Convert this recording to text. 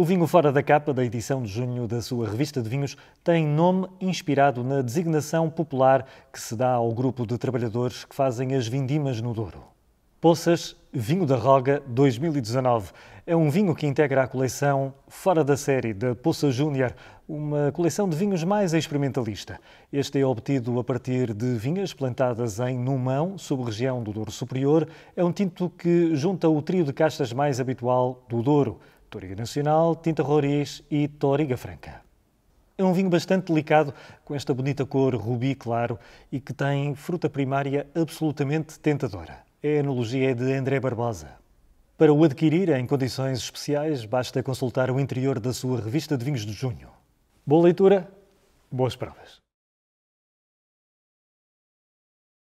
O vinho fora da capa da edição de junho da sua revista de vinhos tem nome inspirado na designação popular que se dá ao grupo de trabalhadores que fazem as vindimas no Douro. Poças Vinho da Roga 2019 é um vinho que integra a coleção Fora da Série da Poça Júnior, uma coleção de vinhos mais experimentalista. Este é obtido a partir de vinhas plantadas em Numão, sub-região do Douro Superior. É um tinto que junta o trio de castas mais habitual do Douro, Toriga Nacional, Tinta Roriz e Toriga Franca. É um vinho bastante delicado, com esta bonita cor rubi claro e que tem fruta primária absolutamente tentadora. A analogia é de André Barbosa. Para o adquirir em condições especiais, basta consultar o interior da sua revista de vinhos de junho. Boa leitura, boas provas.